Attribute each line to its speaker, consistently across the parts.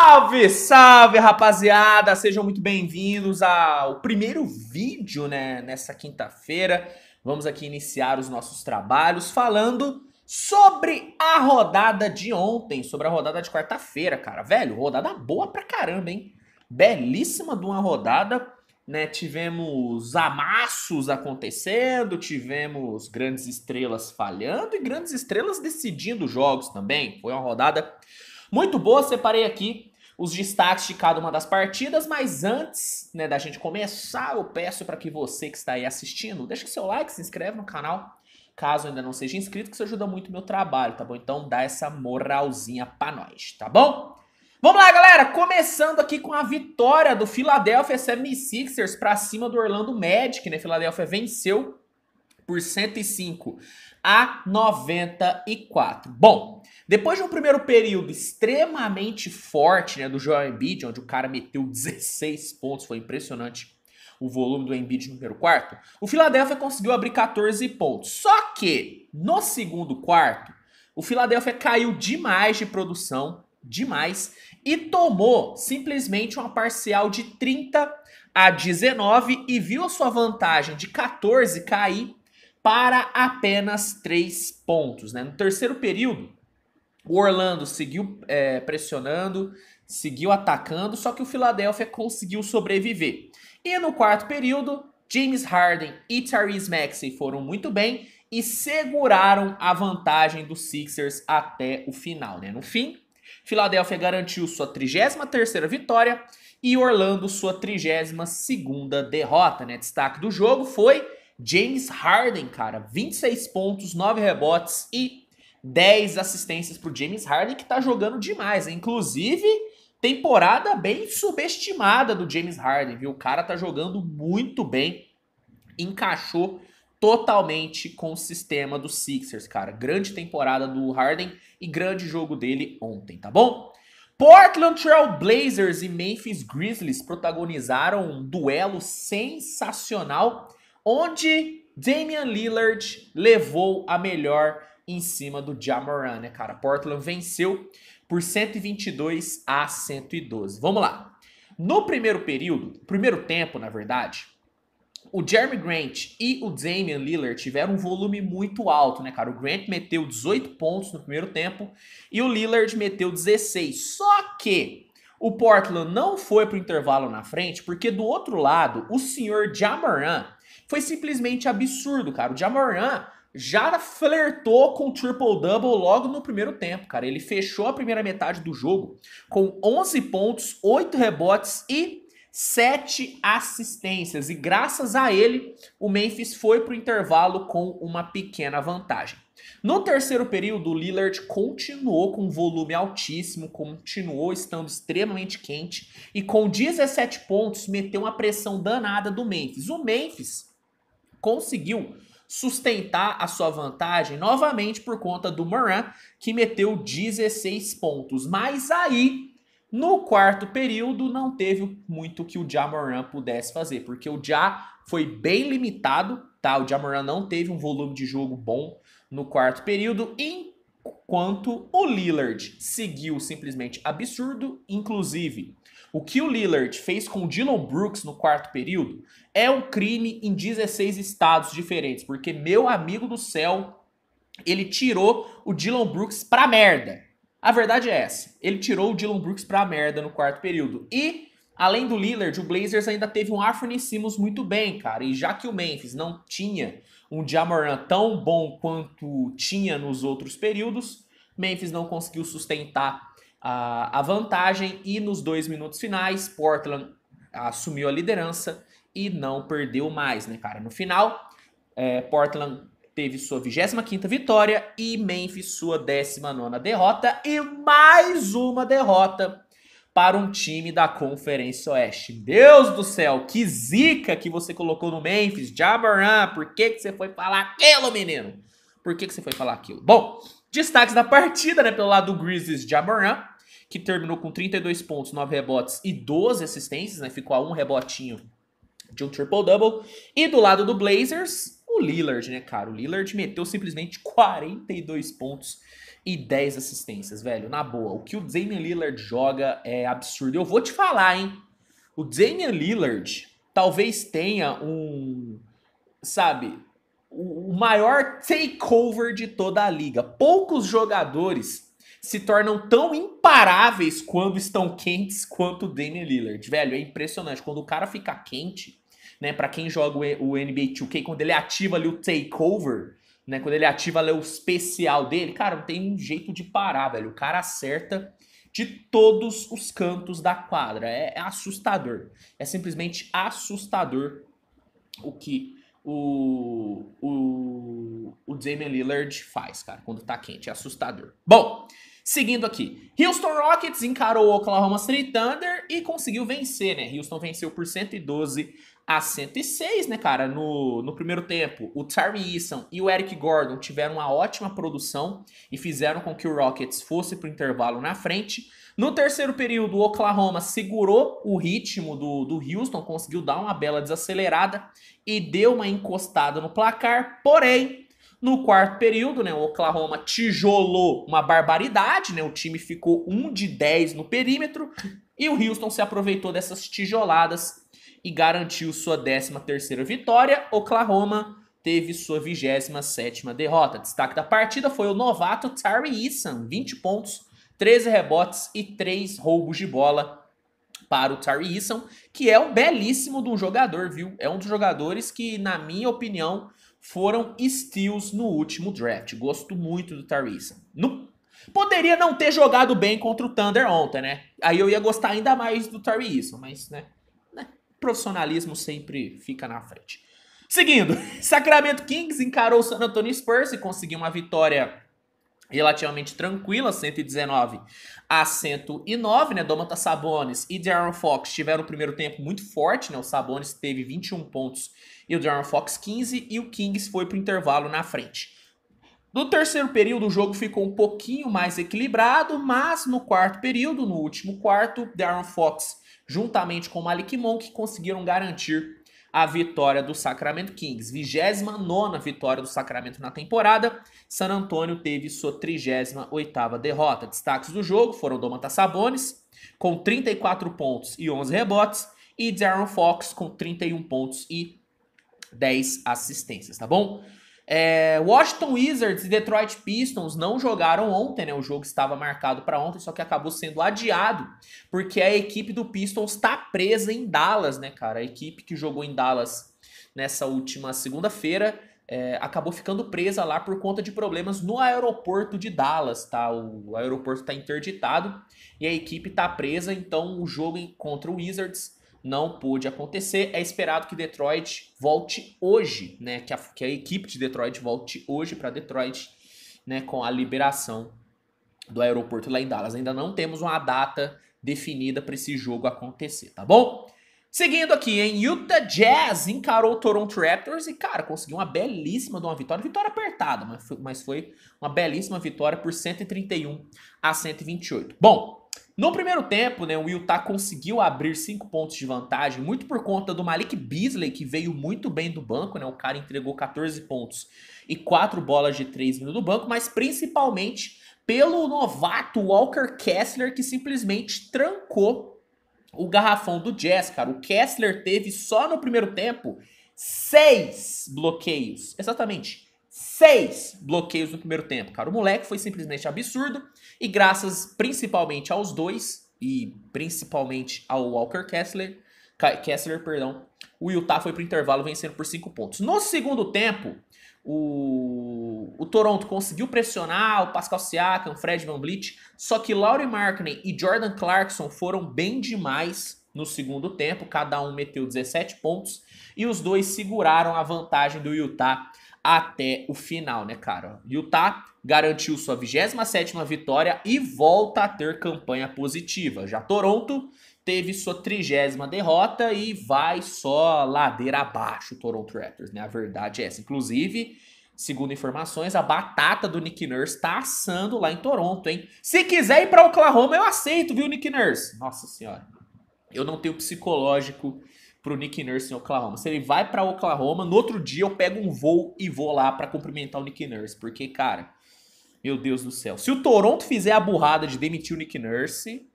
Speaker 1: Salve, salve, rapaziada! Sejam muito bem-vindos ao primeiro vídeo, né, nessa quinta-feira. Vamos aqui iniciar os nossos trabalhos falando sobre a rodada de ontem, sobre a rodada de quarta-feira, cara. Velho, rodada boa pra caramba, hein? Belíssima de uma rodada, né? Tivemos amassos acontecendo, tivemos grandes estrelas falhando e grandes estrelas decidindo jogos também. Foi uma rodada muito boa, separei aqui os destaques de cada uma das partidas, mas antes né, da gente começar, eu peço para que você que está aí assistindo, deixe seu like, se inscreve no canal, caso ainda não seja inscrito, que isso ajuda muito o meu trabalho, tá bom? Então dá essa moralzinha para nós, tá bom? Vamos lá, galera! Começando aqui com a vitória do Philadelphia 76ers para cima do Orlando Magic, né? Philadelphia venceu por 105 a 94. Bom, depois de um primeiro período extremamente forte né, do Joel Embiid, onde o cara meteu 16 pontos, foi impressionante o volume do Embiid no primeiro quarto, o Philadelphia conseguiu abrir 14 pontos. Só que no segundo quarto, o Philadelphia caiu demais de produção, demais, e tomou simplesmente uma parcial de 30 a 19 e viu a sua vantagem de 14 cair para apenas três pontos. Né? No terceiro período, o Orlando seguiu é, pressionando, seguiu atacando, só que o Philadelphia conseguiu sobreviver. E no quarto período, James Harden e Tyrese Maxey foram muito bem e seguraram a vantagem dos Sixers até o final. Né? No fim, Filadélfia garantiu sua 33ª vitória e Orlando sua 32ª derrota. Né? Destaque do jogo foi James Harden, cara, 26 pontos, 9 rebotes e 10 assistências pro James Harden, que tá jogando demais. Hein? Inclusive, temporada bem subestimada do James Harden, viu? O cara tá jogando muito bem, encaixou totalmente com o sistema do Sixers, cara. Grande temporada do Harden e grande jogo dele ontem, tá bom? Portland Trail Blazers e Memphis Grizzlies protagonizaram um duelo sensacional onde Damian Lillard levou a melhor em cima do Jamoran, né, cara? Portland venceu por 122 a 112. Vamos lá. No primeiro período, primeiro tempo, na verdade, o Jeremy Grant e o Damian Lillard tiveram um volume muito alto, né, cara? O Grant meteu 18 pontos no primeiro tempo e o Lillard meteu 16. Só que o Portland não foi pro intervalo na frente, porque do outro lado, o senhor Jamoran foi simplesmente absurdo, cara. O Jamoran já flertou com o triple-double logo no primeiro tempo, cara. Ele fechou a primeira metade do jogo com 11 pontos, 8 rebotes e 7 assistências. E graças a ele, o Memphis foi para o intervalo com uma pequena vantagem. No terceiro período, o Lillard continuou com um volume altíssimo, continuou estando extremamente quente e com 17 pontos meteu uma pressão danada do Memphis. O Memphis conseguiu sustentar a sua vantagem novamente por conta do Moran, que meteu 16 pontos. Mas aí, no quarto período, não teve muito que o Jamoran pudesse fazer, porque o Ja foi bem limitado, tá? O Jamoran não teve um volume de jogo bom no quarto período, enquanto o Lillard seguiu simplesmente absurdo, inclusive o que o Lillard fez com o Dylan Brooks no quarto período é um crime em 16 estados diferentes, porque meu amigo do céu, ele tirou o Dylan Brooks pra merda. A verdade é essa, ele tirou o Dylan Brooks pra merda no quarto período. E, além do Lillard, o Blazers ainda teve um Anthony Simmons muito bem, cara. E já que o Memphis não tinha um Jamoran tão bom quanto tinha nos outros períodos, Memphis não conseguiu sustentar a, a vantagem e nos dois minutos finais, Portland assumiu a liderança e não perdeu mais, né, cara? No final, é, Portland teve sua 25ª vitória e Memphis sua 19ª derrota e mais uma derrota para um time da Conferência Oeste. Deus do céu, que zica que você colocou no Memphis, Jabaran, por que, que você foi falar aquilo, menino? Por que, que você foi falar aquilo? Bom, Destaques da partida, né? Pelo lado do Grizzlies, Jamoran, que terminou com 32 pontos, 9 rebotes e 12 assistências, né? Ficou a um rebotinho de um triple-double. E do lado do Blazers, o Lillard, né, cara? O Lillard meteu simplesmente 42 pontos e 10 assistências, velho. Na boa, o que o Damian Lillard joga é absurdo. Eu vou te falar, hein? O Damian Lillard talvez tenha um, sabe, o maior takeover de toda a liga. Poucos jogadores se tornam tão imparáveis quando estão quentes quanto o Damian Lillard. Velho, é impressionante. Quando o cara fica quente, né? Para quem joga o NBA 2K, quando ele ativa ali o takeover, né? Quando ele ativa ali o especial dele, cara, não tem um jeito de parar, velho. O cara acerta de todos os cantos da quadra. É, é assustador. É simplesmente assustador o que o, o, o Damian Lillard faz, cara, quando tá quente. É assustador. Bom, seguindo aqui. Houston Rockets encarou o Oklahoma City Thunder e conseguiu vencer, né? Houston venceu por 112 a 106, né, cara? No, no primeiro tempo, o Terry Eason e o Eric Gordon tiveram uma ótima produção e fizeram com que o Rockets fosse pro intervalo na frente. No terceiro período, o Oklahoma segurou o ritmo do, do Houston, conseguiu dar uma bela desacelerada e deu uma encostada no placar. Porém, no quarto período, né, o Oklahoma tijolou uma barbaridade, né, o time ficou 1 de 10 no perímetro e o Houston se aproveitou dessas tijoladas e garantiu sua 13ª vitória. Oklahoma teve sua 27ª derrota. Destaque da partida foi o novato Tari Eason, 20 pontos, 13 rebotes e 3 roubos de bola para o Tari Eason, que é um belíssimo de um jogador, viu? É um dos jogadores que, na minha opinião, foram steals no último draft. Gosto muito do Tari Eason. No... Poderia não ter jogado bem contra o Thunder ontem, né? Aí eu ia gostar ainda mais do Tari Eason, mas, né? né profissionalismo sempre fica na frente. Seguindo, Sacramento Kings encarou o San Antonio Spurs e conseguiu uma vitória relativamente tranquila, 119 a 109, né? Domanta Sabonis e Darren Fox tiveram o primeiro tempo muito forte, né? O Sabonis teve 21 pontos e o Darren Fox 15 e o Kings foi para o intervalo na frente. No terceiro período o jogo ficou um pouquinho mais equilibrado, mas no quarto período, no último quarto, Darren Fox juntamente com Malik Monk conseguiram garantir a vitória do Sacramento Kings. 29 vitória do Sacramento na temporada. San Antonio teve sua 38 derrota. Destaques do jogo foram Domantas Sabonis, com 34 pontos e 11 rebotes, e Darren Fox, com 31 pontos e 10 assistências, tá bom? É, Washington Wizards e Detroit Pistons não jogaram ontem, né? O jogo estava marcado para ontem, só que acabou sendo adiado, porque a equipe do Pistons está presa em Dallas, né, cara? A equipe que jogou em Dallas nessa última segunda-feira é, acabou ficando presa lá por conta de problemas no aeroporto de Dallas, tá? O, o aeroporto está interditado e a equipe está presa, então o jogo contra o Wizards não pôde acontecer. É esperado que Detroit volte hoje, né? Que a, que a equipe de Detroit volte hoje para Detroit, né? Com a liberação do aeroporto lá em Dallas. Ainda não temos uma data definida para esse jogo acontecer, tá bom? Seguindo aqui, em Utah Jazz encarou o Toronto Raptors e, cara, conseguiu uma belíssima de uma vitória. Vitória apertada, mas foi, mas foi uma belíssima vitória por 131 a 128. Bom, no primeiro tempo, né, o Utah conseguiu abrir cinco pontos de vantagem, muito por conta do Malik Beasley, que veio muito bem do banco, né? O cara entregou 14 pontos e quatro bolas de três vindo do banco, mas principalmente pelo novato Walker Kessler, que simplesmente trancou o garrafão do Jazz, cara. O Kessler teve só no primeiro tempo seis bloqueios. Exatamente seis bloqueios no primeiro tempo, cara. O moleque foi simplesmente absurdo e graças principalmente aos dois e principalmente ao Walker Kessler, Kessler, perdão, o Utah foi para o intervalo vencendo por cinco pontos. No segundo tempo, o, o Toronto conseguiu pressionar o Pascal Siakam, Fred VanVleet, só que Laurie Markkinen e Jordan Clarkson foram bem demais no segundo tempo, cada um meteu 17 pontos e os dois seguraram a vantagem do Utah até o final, né, cara? Utah garantiu sua 27 vitória e volta a ter campanha positiva. Já Toronto teve sua trigésima derrota e vai só ladeira abaixo o Toronto Raptors, né? A verdade é essa. Inclusive, segundo informações, a batata do Nick Nurse tá assando lá em Toronto, hein? Se quiser ir para Oklahoma, eu aceito, viu, Nick Nurse? Nossa senhora. Eu não tenho psicológico pro Nick Nurse em Oklahoma. Se ele vai para Oklahoma, no outro dia eu pego um voo e vou lá para cumprimentar o Nick Nurse, porque cara, meu Deus do céu. Se o Toronto fizer a burrada de demitir o Nick Nurse,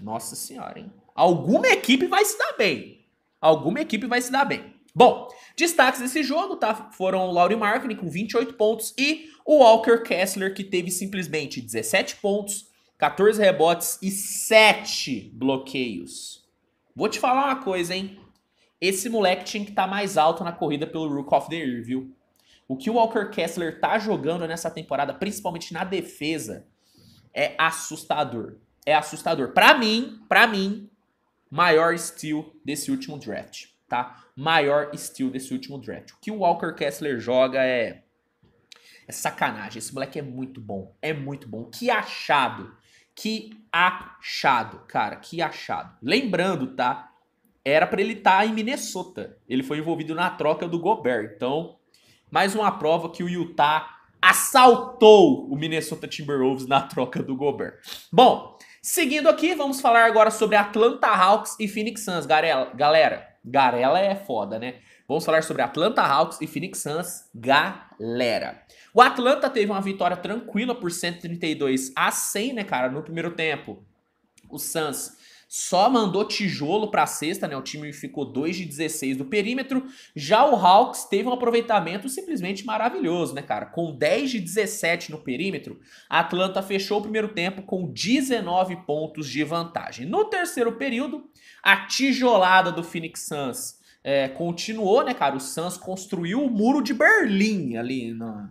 Speaker 1: nossa senhora, hein? Alguma equipe vai se dar bem. Alguma equipe vai se dar bem. Bom, destaques desse jogo, tá? Foram o Laurie Markkinen com 28 pontos e o Walker Kessler, que teve simplesmente 17 pontos, 14 rebotes e 7 bloqueios. Vou te falar uma coisa, hein? Esse moleque tinha que estar tá mais alto na corrida pelo Rook of the Year, viu? O que o Walker Kessler tá jogando nessa temporada, principalmente na defesa, é assustador. É assustador. Para mim, para mim, maior steal desse último draft, tá? Maior steal desse último draft. O que o Walker Kessler joga é é sacanagem. Esse moleque é muito bom, é muito bom. Que achado que achado, cara, que achado. Lembrando, tá? Era para ele estar tá em Minnesota. Ele foi envolvido na troca do Gobert. Então, mais uma prova que o Utah assaltou o Minnesota Timberwolves na troca do Gobert. Bom, seguindo aqui, vamos falar agora sobre Atlanta Hawks e Phoenix Suns, Garela, galera. Garela é foda, né? Vamos falar sobre Atlanta Hawks e Phoenix Suns, galera. O Atlanta teve uma vitória tranquila por 132 a 100, né, cara, no primeiro tempo. O Suns só mandou tijolo para a cesta, né? O time ficou 2 de 16 do perímetro. Já o Hawks teve um aproveitamento simplesmente maravilhoso, né, cara? Com 10 de 17 no perímetro, Atlanta fechou o primeiro tempo com 19 pontos de vantagem. No terceiro período, a tijolada do Phoenix Suns é, continuou, né, cara? O Suns construiu o muro de Berlim ali no,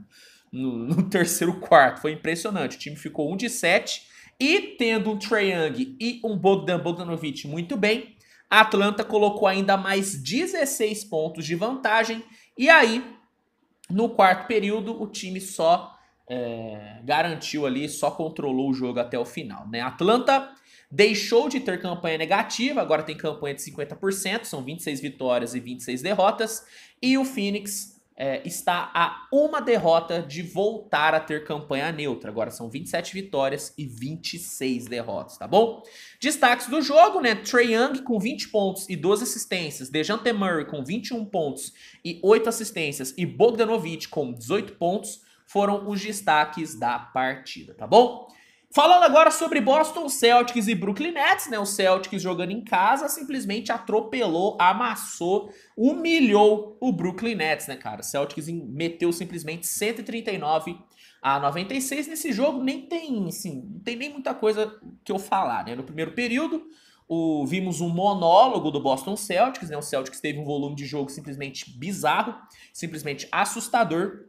Speaker 1: no, no, terceiro quarto. Foi impressionante. O time ficou 1 de 7. E tendo um Trae Young e um Bogdan Bogdanovic muito bem, a Atlanta colocou ainda mais 16 pontos de vantagem. E aí, no quarto período, o time só é, garantiu ali, só controlou o jogo até o final. Né? Atlanta deixou de ter campanha negativa, agora tem campanha de 50%, são 26 vitórias e 26 derrotas, e o Phoenix é, está a uma derrota de voltar a ter campanha neutra, agora são 27 vitórias e 26 derrotas, tá bom? Destaques do jogo, né? Trae Young com 20 pontos e 12 assistências, Dejante Murray com 21 pontos e 8 assistências e Bogdanovich com 18 pontos foram os destaques da partida, tá bom? Falando agora sobre Boston Celtics e Brooklyn Nets, né? O Celtics jogando em casa simplesmente atropelou, amassou, humilhou o Brooklyn Nets, né, cara? O Celtics meteu simplesmente 139 a 96 nesse jogo, nem tem, assim, não tem nem muita coisa que eu falar, né? No primeiro período, o, vimos um monólogo do Boston Celtics, né? O Celtics teve um volume de jogo simplesmente bizarro, simplesmente assustador,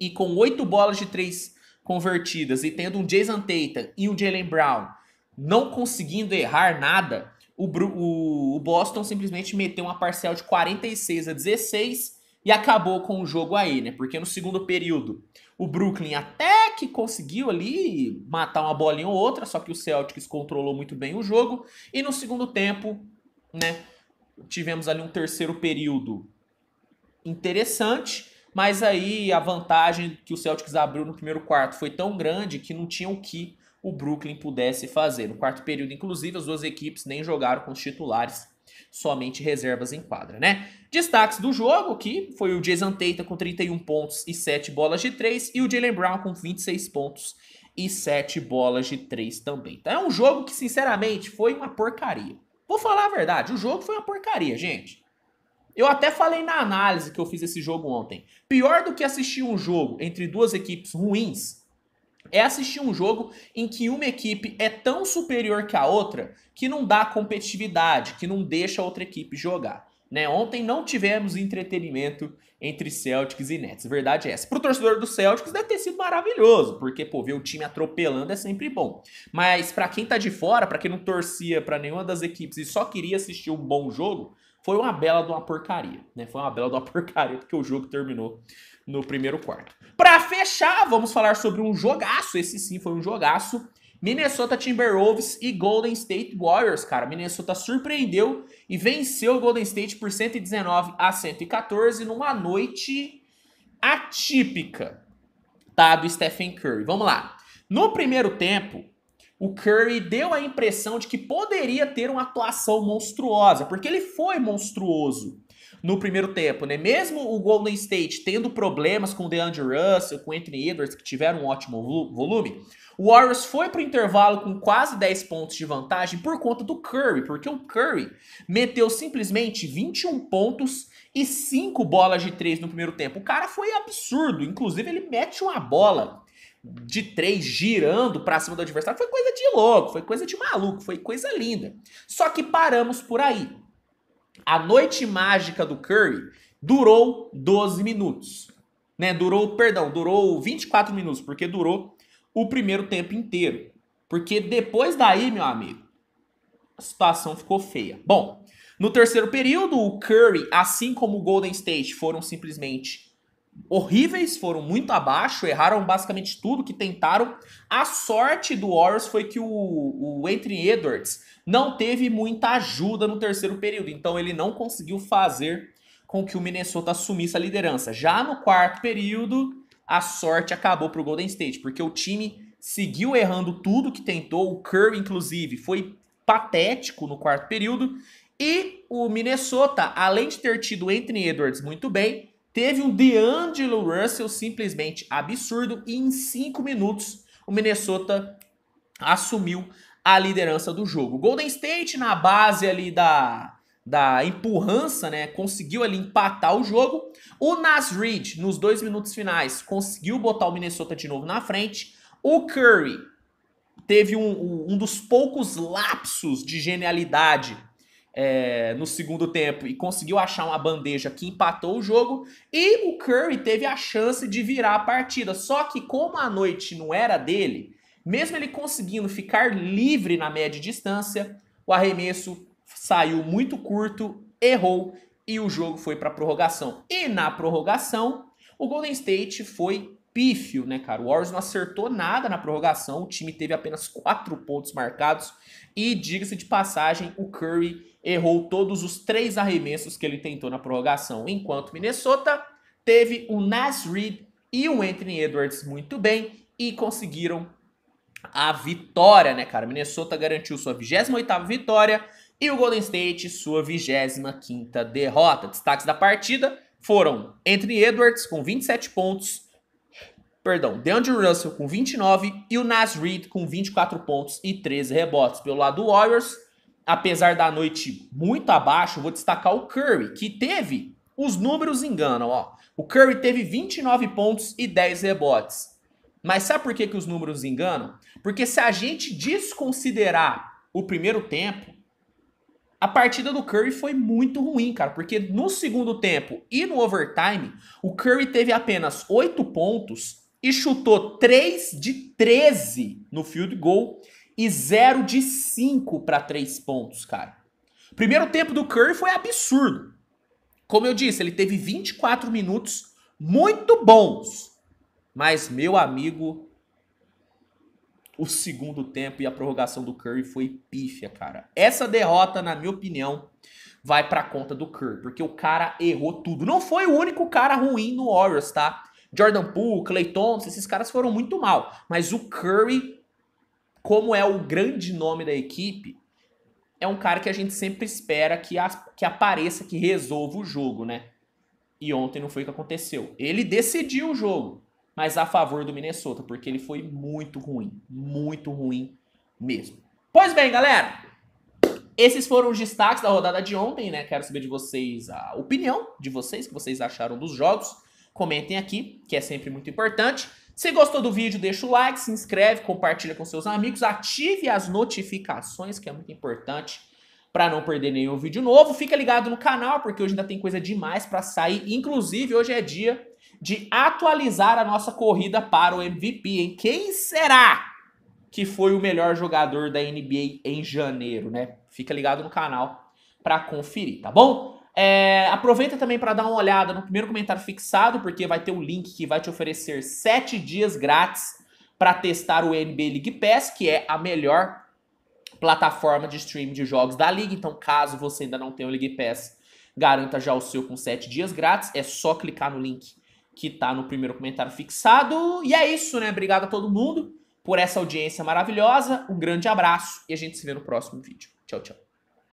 Speaker 1: e com oito bolas de três convertidas e tendo um Jason Tatum e um Jalen Brown não conseguindo errar nada, o, o, o Boston simplesmente meteu uma parcial de 46 a 16 e acabou com o jogo aí, né? Porque no segundo período, o Brooklyn até que conseguiu ali matar uma bolinha ou outra, só que o Celtics controlou muito bem o jogo. E no segundo tempo, né? Tivemos ali um terceiro período interessante mas aí a vantagem que o Celtics abriu no primeiro quarto foi tão grande que não tinha o que o Brooklyn pudesse fazer. No quarto período, inclusive, as duas equipes nem jogaram com os titulares, somente reservas em quadra, né? Destaques do jogo aqui foi o Jason Tatum com 31 pontos e 7 bolas de 3 e o Jalen Brown com 26 pontos e 7 bolas de 3 também. Então é um jogo que, sinceramente, foi uma porcaria. Vou falar a verdade, o jogo foi uma porcaria, gente. Eu até falei na análise que eu fiz esse jogo ontem. Pior do que assistir um jogo entre duas equipes ruins é assistir um jogo em que uma equipe é tão superior que a outra que não dá competitividade, que não deixa a outra equipe jogar. Né? Ontem não tivemos entretenimento entre Celtics e Nets. Verdade é essa. Pro torcedor do Celtics deve ter sido maravilhoso, porque pô, ver o time atropelando é sempre bom. Mas para quem tá de fora, para quem não torcia para nenhuma das equipes e só queria assistir um bom jogo, foi uma bela de uma porcaria, né? Foi uma bela de uma porcaria, porque o jogo terminou no primeiro quarto. Para fechar, vamos falar sobre um jogaço. Esse sim foi um jogaço. Minnesota Timberwolves e Golden State Warriors, cara. Minnesota surpreendeu e venceu o Golden State por 119 a 114 numa noite atípica, tá? Do Stephen Curry. Vamos lá. No primeiro tempo, o Curry deu a impressão de que poderia ter uma atuação monstruosa, porque ele foi monstruoso no primeiro tempo, né? Mesmo o Golden State tendo problemas com o DeAndre Russell, com o Anthony Edwards, que tiveram um ótimo volume, o Warriors foi para o intervalo com quase 10 pontos de vantagem por conta do Curry, porque o Curry meteu simplesmente 21 pontos e 5 bolas de 3 no primeiro tempo. O cara foi absurdo, inclusive ele mete uma bola de três girando para cima do adversário foi coisa de louco, foi coisa de maluco, foi coisa linda. Só que paramos por aí. A noite mágica do Curry durou 12 minutos. Né? Durou, perdão, durou 24 minutos, porque durou o primeiro tempo inteiro. Porque depois daí, meu amigo, a situação ficou feia. Bom, no terceiro período, o Curry, assim como o Golden State, foram simplesmente horríveis, foram muito abaixo, erraram basicamente tudo que tentaram. A sorte do Warriors foi que o, o Anthony Edwards não teve muita ajuda no terceiro período, então ele não conseguiu fazer com que o Minnesota assumisse a liderança. Já no quarto período, a sorte acabou para o Golden State, porque o time seguiu errando tudo que tentou, o Curry inclusive foi patético no quarto período, e o Minnesota, além de ter tido Anthony Edwards muito bem, Teve um DeAngelo Russell simplesmente absurdo e em cinco minutos o Minnesota assumiu a liderança do jogo. Golden State na base ali da da empurrança, né, conseguiu ali empatar o jogo. O Nas Reed, nos dois minutos finais, conseguiu botar o Minnesota de novo na frente. O Curry teve um, um dos poucos lapsos de genialidade é, no segundo tempo e conseguiu achar uma bandeja que empatou o jogo. E o Curry teve a chance de virar a partida. Só que, como a noite não era dele, mesmo ele conseguindo ficar livre na média distância, o arremesso saiu muito curto, errou e o jogo foi para a prorrogação. E na prorrogação, o Golden State foi pífio, né, cara? O Warriors não acertou nada na prorrogação, o time teve apenas quatro pontos marcados e, diga-se de passagem, o Curry errou todos os três arremessos que ele tentou na prorrogação, enquanto Minnesota teve o Nas Reed e o Anthony Edwards muito bem e conseguiram a vitória, né, cara? Minnesota garantiu sua 28ª vitória e o Golden State sua 25ª derrota. Destaques da partida foram Anthony Edwards com 27 pontos, perdão, DeAndre Russell com 29 e o Nas Reed com 24 pontos e 13 rebotes. Pelo lado do Warriors, apesar da noite muito abaixo, vou destacar o Curry, que teve, os números enganam, ó. O Curry teve 29 pontos e 10 rebotes. Mas sabe por que, que os números enganam? Porque se a gente desconsiderar o primeiro tempo, a partida do Curry foi muito ruim, cara, porque no segundo tempo e no overtime, o Curry teve apenas 8 pontos e chutou 3 de 13 no field goal e 0 de 5 para 3 pontos, cara. primeiro tempo do Curry foi absurdo. Como eu disse, ele teve 24 minutos muito bons. Mas, meu amigo, o segundo tempo e a prorrogação do Curry foi pífia, cara. Essa derrota, na minha opinião, vai para conta do Curry, porque o cara errou tudo. Não foi o único cara ruim no Warriors, tá? Jordan Poole, Clay Thompson, esses caras foram muito mal. Mas o Curry, como é o grande nome da equipe, é um cara que a gente sempre espera que, a, que apareça, que resolva o jogo, né? E ontem não foi o que aconteceu. Ele decidiu o jogo, mas a favor do Minnesota, porque ele foi muito ruim. Muito ruim mesmo. Pois bem, galera, esses foram os destaques da rodada de ontem, né? Quero saber de vocês a opinião de vocês, o que vocês acharam dos jogos. Comentem aqui, que é sempre muito importante. Se gostou do vídeo, deixa o like, se inscreve, compartilha com seus amigos, ative as notificações, que é muito importante para não perder nenhum vídeo novo. Fica ligado no canal, porque hoje ainda tem coisa demais para sair. Inclusive, hoje é dia de atualizar a nossa corrida para o MVP, hein? Quem será que foi o melhor jogador da NBA em janeiro, né? Fica ligado no canal para conferir, tá bom? É, aproveita também para dar uma olhada no primeiro comentário fixado, porque vai ter um link que vai te oferecer 7 dias grátis para testar o NBA League Pass, que é a melhor plataforma de streaming de jogos da liga. Então, caso você ainda não tenha o League Pass, garanta já o seu com 7 dias grátis. É só clicar no link que está no primeiro comentário fixado. E é isso, né? Obrigado a todo mundo por essa audiência maravilhosa. Um grande abraço e a gente se vê no próximo vídeo. Tchau, tchau.